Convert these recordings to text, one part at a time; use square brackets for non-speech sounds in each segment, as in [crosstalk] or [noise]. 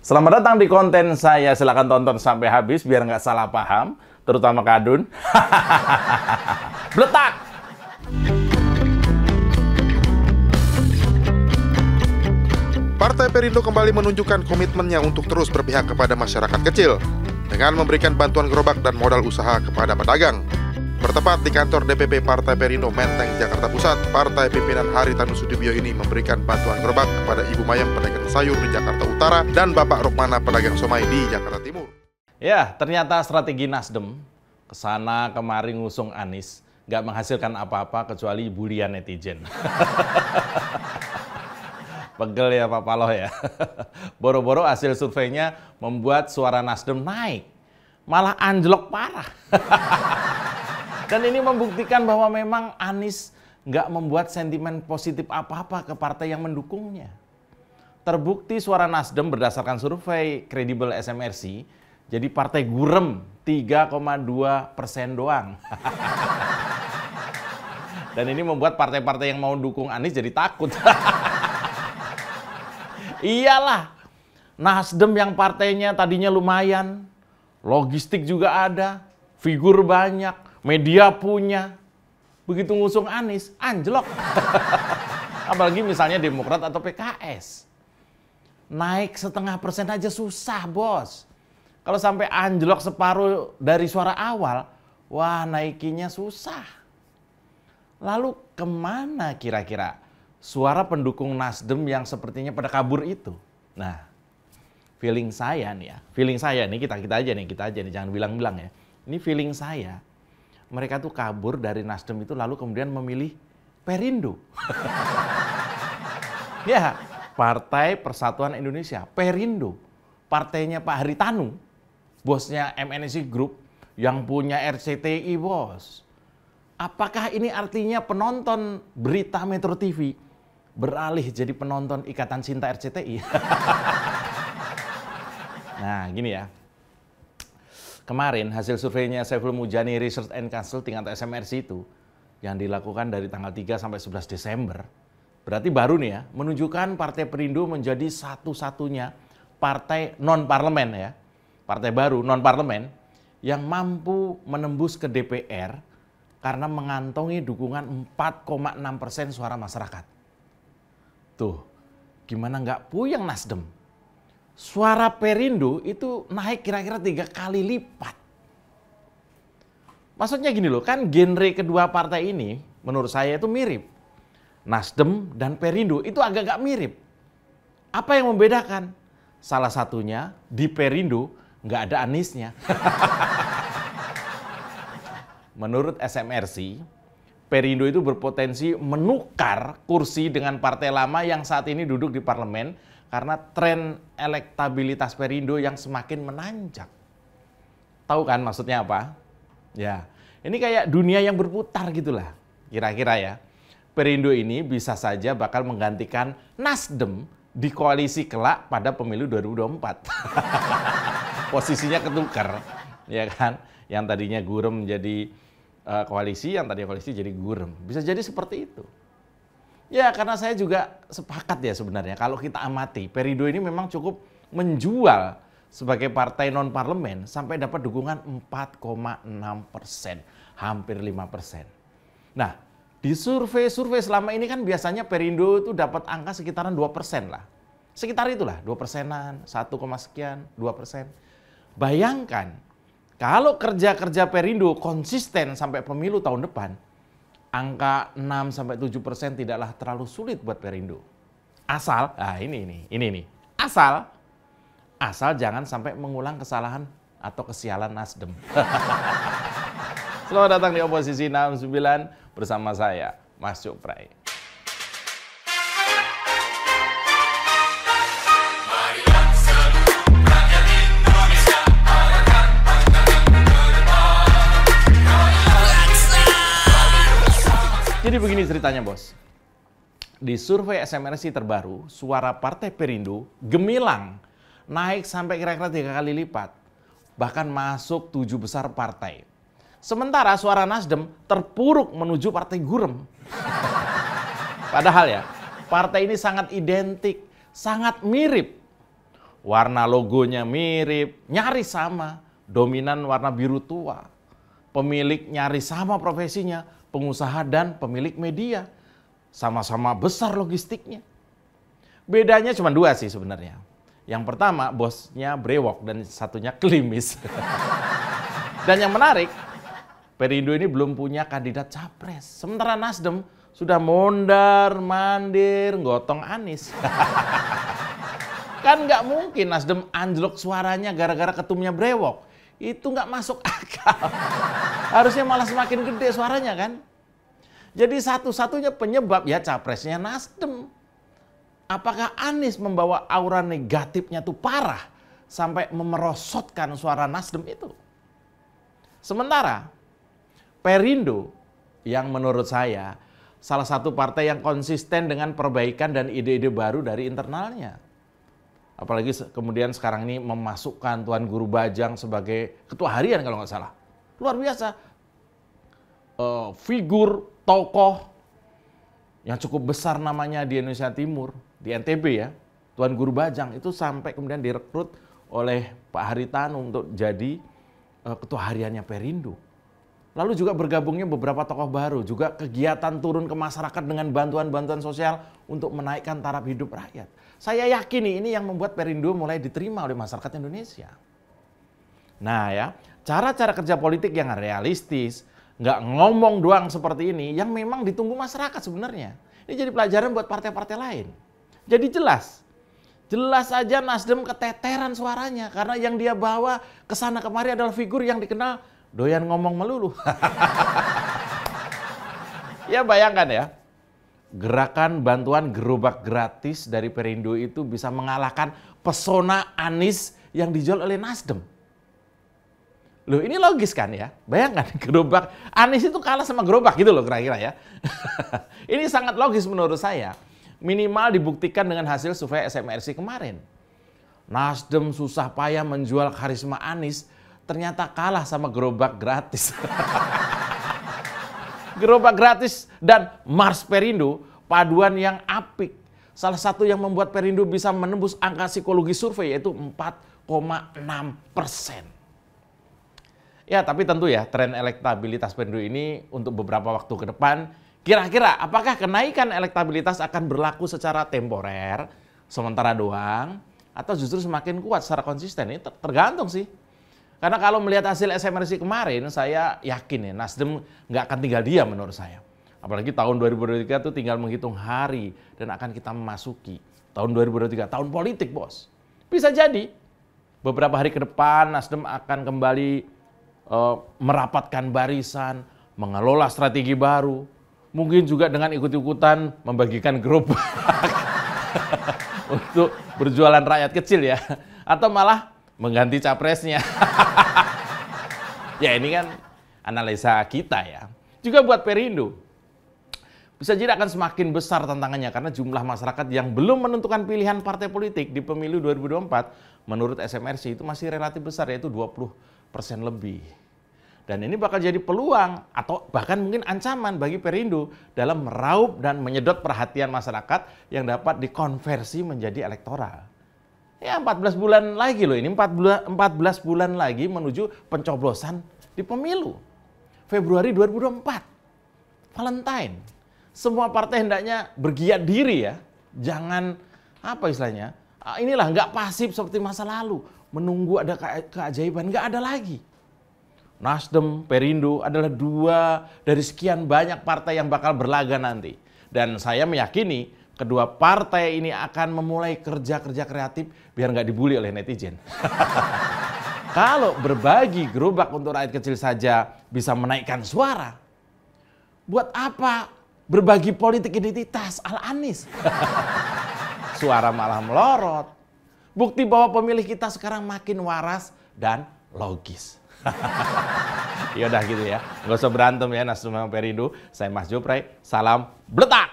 Selamat datang di konten saya. Silahkan tonton sampai habis biar nggak salah paham, terutama Kadun. Letak. [laughs] Partai Perindo kembali menunjukkan komitmennya untuk terus berpihak kepada masyarakat kecil dengan memberikan bantuan gerobak dan modal usaha kepada pedagang. Bertempat di kantor DPP Partai Perindo Menteng, Jakarta Pusat, Partai pimpinan Tanu Sudibyo ini memberikan bantuan gerobak kepada Ibu Mayam pedagang sayur di Jakarta Utara dan Bapak Rukmana pedagang somai di Jakarta Timur. Ya, ternyata strategi Nasdem kesana kemari ngusung Anies nggak menghasilkan apa-apa kecuali bulian netizen. [laughs] Pegel ya Pak Paloh ya. Boro-boro hasil surveinya membuat suara Nasdem naik. Malah anjlok parah. [laughs] Dan ini membuktikan bahwa memang Anies nggak membuat sentimen positif apa-apa ke partai yang mendukungnya. Terbukti suara Nasdem berdasarkan survei kredibel SMRC, jadi partai gurem 3,2 persen doang. [laughs] Dan ini membuat partai-partai yang mau dukung Anies jadi takut. [laughs] Iyalah, Nasdem yang partainya tadinya lumayan, logistik juga ada, figur banyak, media punya. Begitu ngusung Anies, anjlok. [laughs] Apalagi misalnya Demokrat atau PKS. Naik setengah persen aja susah, bos. Kalau sampai anjlok separuh dari suara awal, wah naikinya susah. Lalu kemana kira-kira suara pendukung Nasdem yang sepertinya pada kabur itu? Nah, feeling saya nih ya, feeling saya nih kita kita aja nih kita aja nih jangan bilang-bilang ya. Ini feeling saya, mereka tuh kabur dari Nasdem itu lalu kemudian memilih Perindo. [laughs] ya, Partai Persatuan Indonesia, Perindo. Partainya Pak Haritanu, bosnya MNC Group yang punya RCTI, bos. Apakah ini artinya penonton berita Metro TV beralih jadi penonton Ikatan Cinta RCTI? [laughs] nah, gini ya kemarin hasil surveinya Saiful Mujani Research and Consulting atau SMRC itu yang dilakukan dari tanggal 3 sampai 11 Desember, berarti baru nih ya, menunjukkan Partai Perindo menjadi satu-satunya partai non-parlemen ya, partai baru non-parlemen yang mampu menembus ke DPR karena mengantongi dukungan 4,6 persen suara masyarakat. Tuh, gimana nggak puyeng Nasdem? suara Perindo itu naik kira-kira tiga kali lipat. Maksudnya gini loh, kan genre kedua partai ini menurut saya itu mirip. Nasdem dan Perindo itu agak-agak mirip. Apa yang membedakan? Salah satunya di Perindo nggak ada Aniesnya. [laughs] menurut SMRC, Perindo itu berpotensi menukar kursi dengan partai lama yang saat ini duduk di parlemen karena tren elektabilitas Perindo yang semakin menanjak. Tahu kan maksudnya apa? Ya, ini kayak dunia yang berputar gitulah, kira-kira ya. Perindo ini bisa saja bakal menggantikan Nasdem di koalisi kelak pada pemilu 2024. [laughs] Posisinya ketukar, ya kan? Yang tadinya gurem jadi uh, koalisi yang tadi koalisi jadi gurem. Bisa jadi seperti itu. Ya karena saya juga sepakat ya sebenarnya kalau kita amati Perindo ini memang cukup menjual sebagai partai non parlemen sampai dapat dukungan 4,6 persen, hampir 5 persen. Nah di survei-survei selama ini kan biasanya Perindo itu dapat angka sekitaran 2 persen lah. Sekitar itulah 2 persenan, 1, sekian, 2 persen. Bayangkan kalau kerja-kerja Perindo konsisten sampai pemilu tahun depan, angka 6 sampai 7 persen tidaklah terlalu sulit buat Perindo. Asal, ah ini ini ini ini, asal, asal jangan sampai mengulang kesalahan atau kesialan Nasdem. [laughs] Selamat datang di Oposisi 69 bersama saya, Mas Cuprai. Jadi begini ceritanya bos. Di survei SMRC terbaru, suara Partai Perindo gemilang naik sampai kira-kira tiga kali lipat. Bahkan masuk tujuh besar partai. Sementara suara Nasdem terpuruk menuju partai gurem. Padahal ya, partai ini sangat identik, sangat mirip. Warna logonya mirip, nyaris sama. Dominan warna biru tua pemilik nyaris sama profesinya, pengusaha dan pemilik media. Sama-sama besar logistiknya. Bedanya cuma dua sih sebenarnya. Yang pertama bosnya brewok dan satunya klimis. [laughs] dan yang menarik, Perindo ini belum punya kandidat capres. Sementara Nasdem sudah mondar, mandir, gotong Anis. [laughs] kan nggak mungkin Nasdem anjlok suaranya gara-gara ketumnya brewok itu nggak masuk akal. [laughs] Harusnya malah semakin gede suaranya kan. Jadi satu-satunya penyebab ya capresnya Nasdem. Apakah Anies membawa aura negatifnya tuh parah sampai memerosotkan suara Nasdem itu? Sementara Perindo yang menurut saya salah satu partai yang konsisten dengan perbaikan dan ide-ide baru dari internalnya apalagi kemudian sekarang ini memasukkan Tuan Guru Bajang sebagai ketua harian kalau nggak salah. Luar biasa. E, figur, tokoh yang cukup besar namanya di Indonesia Timur, di NTB ya. Tuan Guru Bajang itu sampai kemudian direkrut oleh Pak Haritanu untuk jadi e, ketua hariannya Perindo. Lalu juga bergabungnya beberapa tokoh baru, juga kegiatan turun ke masyarakat dengan bantuan-bantuan sosial untuk menaikkan taraf hidup rakyat. Saya yakin ini yang membuat Perindo mulai diterima oleh masyarakat Indonesia. Nah ya, cara-cara kerja politik yang realistis, nggak ngomong doang seperti ini, yang memang ditunggu masyarakat sebenarnya. Ini jadi pelajaran buat partai-partai lain. Jadi jelas, Jelas saja Nasdem keteteran suaranya karena yang dia bawa ke sana kemari adalah figur yang dikenal doyan ngomong melulu. ya bayangkan ya, gerakan bantuan gerobak gratis dari Perindo itu bisa mengalahkan pesona Anis yang dijual oleh Nasdem. Loh ini logis kan ya? Bayangkan [laughs] gerobak, Anis itu kalah sama gerobak gitu loh kira-kira ya. [laughs] ini sangat logis menurut saya. Minimal dibuktikan dengan hasil survei SMRC kemarin. Nasdem susah payah menjual karisma Anis ternyata kalah sama gerobak gratis. [laughs] gerobak gratis dan Mars Perindo paduan yang apik. Salah satu yang membuat Perindo bisa menembus angka psikologi survei yaitu 4,6 persen. Ya tapi tentu ya tren elektabilitas Perindo ini untuk beberapa waktu ke depan kira-kira apakah kenaikan elektabilitas akan berlaku secara temporer sementara doang atau justru semakin kuat secara konsisten ini tergantung sih karena kalau melihat hasil SMRC kemarin, saya yakin ya Nasdem nggak akan tinggal diam menurut saya. Apalagi tahun 2023 itu tinggal menghitung hari dan akan kita memasuki tahun 2023, tahun politik bos. Bisa jadi beberapa hari ke depan Nasdem akan kembali e, merapatkan barisan, mengelola strategi baru, mungkin juga dengan ikut-ikutan membagikan grup [laughs] untuk berjualan rakyat kecil ya, atau malah mengganti capresnya. [laughs] ya ini kan analisa kita ya. Juga buat Perindo. Bisa jadi akan semakin besar tantangannya karena jumlah masyarakat yang belum menentukan pilihan partai politik di pemilu 2024 menurut SMRC itu masih relatif besar yaitu 20% lebih. Dan ini bakal jadi peluang atau bahkan mungkin ancaman bagi Perindo dalam meraup dan menyedot perhatian masyarakat yang dapat dikonversi menjadi elektoral. Ya 14 bulan lagi loh ini, 14, belas bulan lagi menuju pencoblosan di pemilu. Februari 2024, Valentine. Semua partai hendaknya bergiat diri ya. Jangan, apa istilahnya, ah, inilah nggak pasif seperti masa lalu. Menunggu ada keajaiban, nggak ada lagi. Nasdem, Perindo adalah dua dari sekian banyak partai yang bakal berlaga nanti. Dan saya meyakini kedua partai ini akan memulai kerja-kerja kreatif biar nggak dibully oleh netizen. [laughs] Kalau berbagi gerobak untuk rakyat kecil saja bisa menaikkan suara, buat apa berbagi politik identitas Al Anis? [laughs] suara malah melorot. Bukti bahwa pemilih kita sekarang makin waras dan logis. [laughs] ya udah gitu ya. Gak usah berantem ya Nasdem Perindo. Saya Mas Jopre. Salam bletak.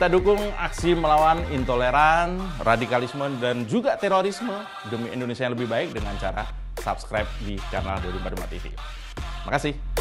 Kita dukung aksi melawan intoleran, radikalisme, dan juga terorisme demi Indonesia yang lebih baik dengan cara subscribe di channel Dodi 255 TV. Terima kasih.